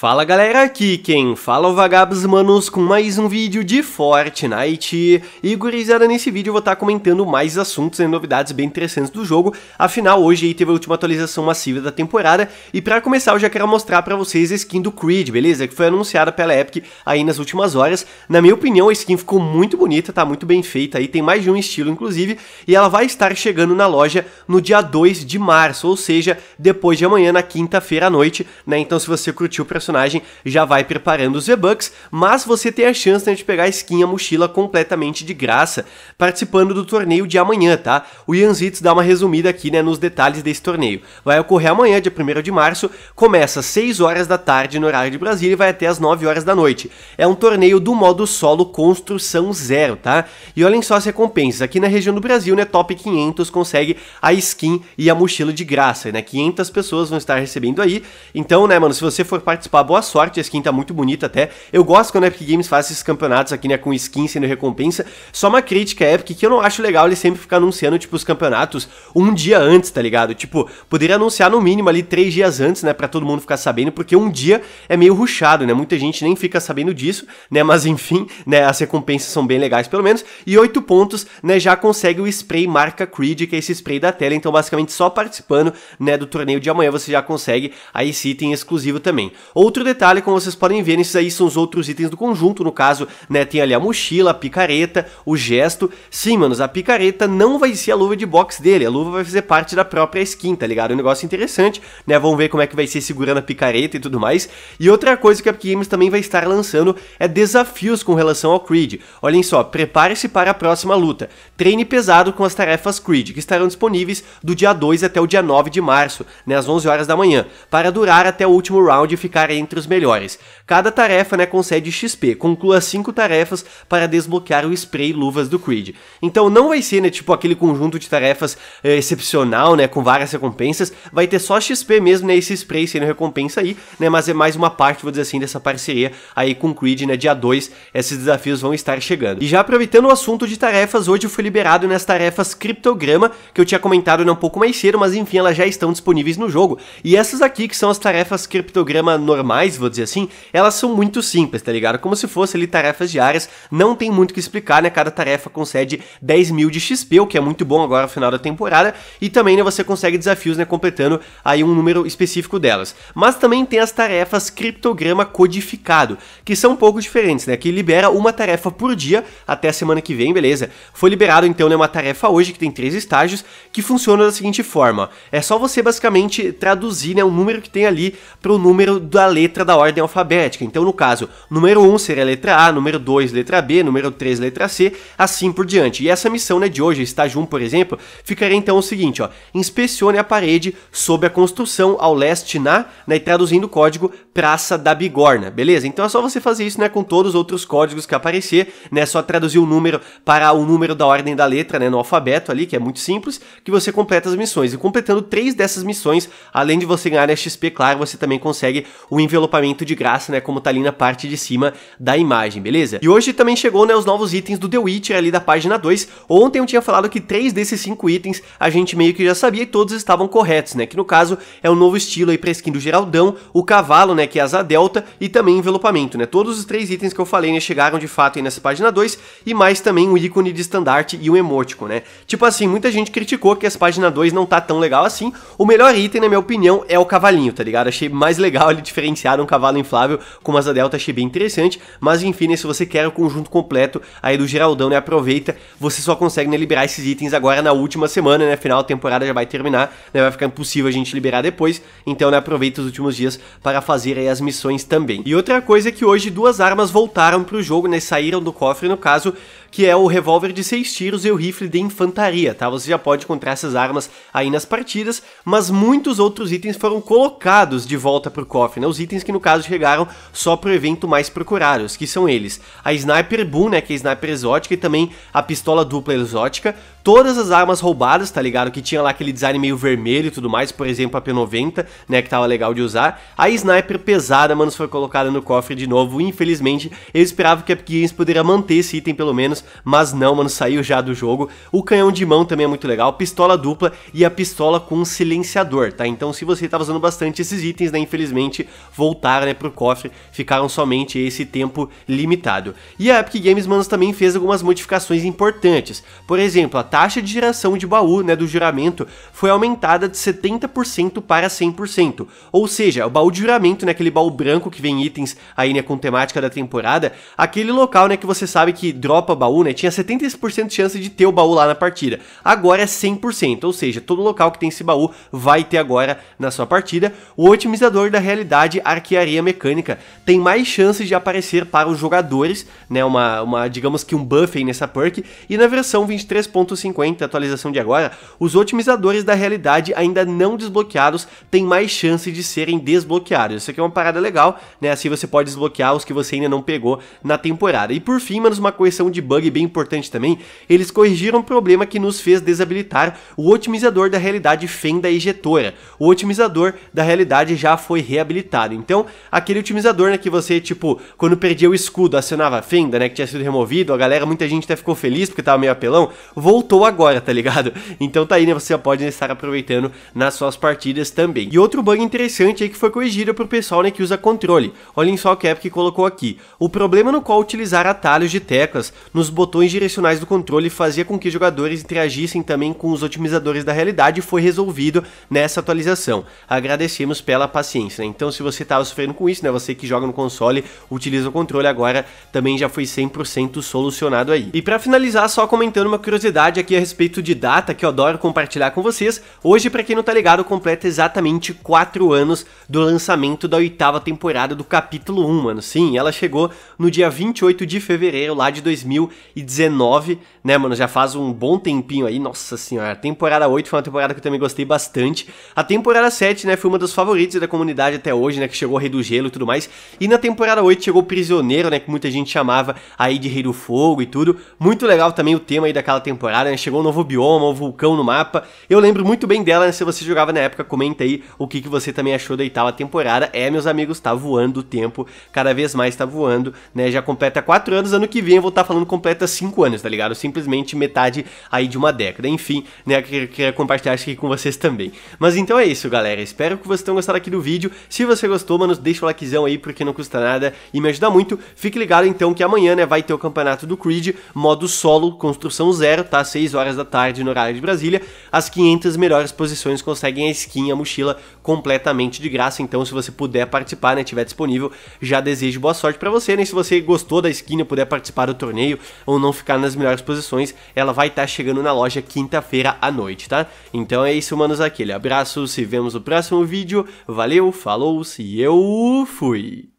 Fala galera, aqui quem fala é o Vagabos Manos com mais um vídeo de Fortnite e gurizada, nesse vídeo eu vou estar tá comentando mais assuntos e novidades bem interessantes do jogo, afinal hoje aí teve a última atualização massiva da temporada e para começar eu já quero mostrar para vocês a skin do Creed, beleza? Que foi anunciada pela Epic aí nas últimas horas, na minha opinião a skin ficou muito bonita, tá muito bem feita aí, tem mais de um estilo inclusive e ela vai estar chegando na loja no dia 2 de março, ou seja, depois de amanhã na quinta-feira à noite, né? Então se você curtiu o personagem personagem, já vai preparando os V-Bucks, mas você tem a chance né, de pegar a skin e a mochila completamente de graça, participando do torneio de amanhã, tá? O Yanzitz dá uma resumida aqui né, nos detalhes desse torneio. Vai ocorrer amanhã, dia 1 de março, começa às 6 horas da tarde no horário de Brasília e vai até às 9 horas da noite. É um torneio do modo solo construção zero, tá? E olhem só as recompensas. Aqui na região do Brasil, né, top 500 consegue a skin e a mochila de graça, né? 500 pessoas vão estar recebendo aí. Então, né, mano, se você for participar boa sorte, a skin tá muito bonita até. Eu gosto quando a Epic Games faz esses campeonatos aqui, né, com skin sendo recompensa. Só uma crítica à Epic que eu não acho legal ele sempre ficar anunciando, tipo, os campeonatos um dia antes, tá ligado? Tipo, poderia anunciar no mínimo ali três dias antes, né, pra todo mundo ficar sabendo, porque um dia é meio ruchado, né? Muita gente nem fica sabendo disso, né, mas enfim, né, as recompensas são bem legais pelo menos. E oito pontos, né, já consegue o spray marca Creed, que é esse spray da tela, então basicamente só participando, né, do torneio de amanhã você já consegue aí esse item exclusivo também. Outro detalhe, como vocês podem ver, esses aí são os outros itens do conjunto, no caso, né, tem ali a mochila, a picareta, o gesto. Sim, manos, a picareta não vai ser a luva de box dele, a luva vai fazer parte da própria skin, tá ligado? É um negócio interessante, né, vamos ver como é que vai ser segurando a picareta e tudo mais. E outra coisa que a Epic Games também vai estar lançando é desafios com relação ao Creed. Olhem só, prepare-se para a próxima luta. Treine pesado com as tarefas Creed, que estarão disponíveis do dia 2 até o dia 9 de março, né, às 11 horas da manhã, para durar até o último round e ficar estar entre os melhores. Cada tarefa né, concede XP, conclua 5 tarefas para desbloquear o spray luvas do Creed. Então não vai ser né, tipo aquele conjunto de tarefas é, excepcional, né, com várias recompensas, vai ter só XP mesmo, né, esse spray sendo recompensa aí, né, mas é mais uma parte, vou dizer assim, dessa parceria aí com o Creed, né, dia 2, esses desafios vão estar chegando. E já aproveitando o assunto de tarefas, hoje foi liberado nas tarefas criptograma, que eu tinha comentado né, um pouco mais cedo, mas enfim, elas já estão disponíveis no jogo. E essas aqui que são as tarefas criptograma normal, mais vou dizer assim, elas são muito simples, tá ligado? Como se fosse ali tarefas diárias, não tem muito o que explicar, né? Cada tarefa concede 10 mil de XP, o que é muito bom agora no final da temporada, e também né, você consegue desafios, né? Completando aí um número específico delas. Mas também tem as tarefas criptograma codificado, que são um pouco diferentes, né? Que libera uma tarefa por dia até a semana que vem, beleza? Foi liberado então né, uma tarefa hoje que tem três estágios, que funciona da seguinte forma: é só você basicamente traduzir né, um número que tem ali para o número da letra da ordem alfabética. Então, no caso, número 1 seria a letra A, número 2 letra B, número 3 letra C, assim por diante. E essa missão né, de hoje, estágio 1, por exemplo, ficaria então o seguinte, ó, inspecione a parede sob a construção ao leste na, né, e traduzindo o código Praça da Bigorna, beleza? Então é só você fazer isso né, com todos os outros códigos que aparecer, né, só traduzir o número para o número da ordem da letra né, no alfabeto ali, que é muito simples, que você completa as missões. E completando três dessas missões, além de você ganhar né, XP, claro, você também consegue o o envelopamento de graça, né, como tá ali na parte de cima da imagem, beleza? E hoje também chegou, né, os novos itens do The Witcher ali da página 2. Ontem eu tinha falado que três desses cinco itens a gente meio que já sabia e todos estavam corretos, né, que no caso é um novo estilo aí pra skin do Geraldão, o cavalo, né, que é asa delta e também envelopamento, né? Todos os três itens que eu falei, né, chegaram de fato aí nessa página 2 e mais também um ícone de estandarte e um emoticon, né? Tipo assim, muita gente criticou que essa página 2 não tá tão legal assim. O melhor item, na minha opinião, é o cavalinho, tá ligado? Achei mais legal ali diferente gerenciar um cavalo inflável com uma asa delta achei bem interessante, mas enfim, né, se você quer o conjunto completo aí do Geraldão, né, aproveita, você só consegue né, liberar esses itens agora na última semana, né, final da temporada já vai terminar, né, vai ficar impossível a gente liberar depois, então né, aproveita os últimos dias para fazer aí as missões também. E outra coisa é que hoje duas armas voltaram para o jogo, né, saíram do cofre no caso, que é o revólver de seis tiros e o rifle de infantaria, tá? Você já pode encontrar essas armas aí nas partidas, mas muitos outros itens foram colocados de volta pro cofre, né? Os itens que no caso chegaram só pro evento mais procurados, que são eles: a Sniper Boom, né, que é a sniper exótica e também a pistola dupla exótica, todas as armas roubadas, tá ligado? Que tinha lá aquele design meio vermelho e tudo mais, por exemplo, a P90, né, que tava legal de usar. A sniper pesada, mano, foi colocada no cofre de novo. Infelizmente, eu esperava que a Epic Games poderia manter esse item pelo menos menos, mas não, mano, saiu já do jogo. O canhão de mão também é muito legal, pistola dupla e a pistola com silenciador, tá? Então se você tava usando bastante esses itens, né, infelizmente voltaram, né, pro cofre, ficaram somente esse tempo limitado. E a Epic Games, mano, também fez algumas modificações importantes. Por exemplo, a taxa de geração de baú, né, do juramento foi aumentada de 70% para 100%. Ou seja, o baú de juramento, né, aquele baú branco que vem itens aí, né, com temática da temporada, aquele local, né, que você sabe que dropa baú baú, né, tinha 70% de chance de ter o baú lá na partida. Agora é 100%, ou seja, todo local que tem esse baú vai ter agora na sua partida. O otimizador da realidade arquearia mecânica tem mais chances de aparecer para os jogadores, né, uma, uma digamos que um buff nessa perk. E na versão 23.50, atualização de agora, os otimizadores da realidade ainda não desbloqueados têm mais chance de serem desbloqueados. Isso aqui é uma parada legal, né, assim você pode desbloquear os que você ainda não pegou na temporada. E por fim, menos uma correção de buff bug bem importante também, eles corrigiram um problema que nos fez desabilitar o otimizador da realidade fenda ejetora. O otimizador da realidade já foi reabilitado. Então, aquele otimizador né, que você, tipo, quando perdia o escudo, acionava a fenda, né, que tinha sido removido, a galera, muita gente até ficou feliz porque tava meio apelão, voltou agora, tá ligado? Então tá aí, né, você pode estar aproveitando nas suas partidas também. E outro bug interessante aí que foi corrigido é pro pessoal, né, que usa controle. Olhem só o que a Epic colocou aqui. O problema no qual utilizar atalhos de teclas nos os botões direcionais do controle fazia com que jogadores interagissem também com os otimizadores da realidade e foi resolvido nessa atualização. Agradecemos pela paciência. Né? Então, se você estava sofrendo com isso, né, você que joga no console, utiliza o controle agora, também já foi 100% solucionado aí. E para finalizar, só comentando uma curiosidade aqui a respeito de data que eu adoro compartilhar com vocês. Hoje, para quem não tá ligado, completa exatamente 4 anos do lançamento da oitava temporada do capítulo 1, mano. Sim, ela chegou no dia 28 de fevereiro lá de 2000 2019, né, mano? Já faz um bom tempinho aí, nossa senhora. A temporada 8 foi uma temporada que eu também gostei bastante. A temporada 7, né, foi uma das favoritas da comunidade até hoje, né, que chegou Rei do Gelo e tudo mais. E na temporada 8 chegou Prisioneiro, né, que muita gente chamava aí de Rei do Fogo e tudo. Muito legal também o tema aí daquela temporada, né? Chegou um novo bioma, um vulcão no mapa. Eu lembro muito bem dela, né? Se você jogava na época, comenta aí o que, que você também achou da oitava temporada. É, meus amigos, tá voando o tempo, cada vez mais tá voando, né? Já completa 4 anos, ano que vem eu vou estar tá falando completamente completa 5 anos, tá ligado? Simplesmente metade aí de uma década. Enfim, né, Eu queria compartilhar isso aqui com vocês também. Mas então é isso, galera. Espero que vocês tenham gostado aqui do vídeo. Se você gostou, mano, deixa o likezão aí, porque não custa nada e me ajuda muito. Fique ligado, então, que amanhã, né, vai ter o campeonato do Creed, modo solo, construção zero, tá? 6 horas da tarde no horário de Brasília. As 500 melhores posições conseguem a skin, a mochila, completamente de graça. Então, se você puder participar, né, tiver disponível, já desejo boa sorte para você, né? Se você gostou da skin e puder participar do torneio, ou não ficar nas melhores posições, ela vai estar tá chegando na loja quinta-feira à noite, tá? Então é isso, manos, aquele abraço, se vemos no próximo vídeo, valeu, falou, se eu fui!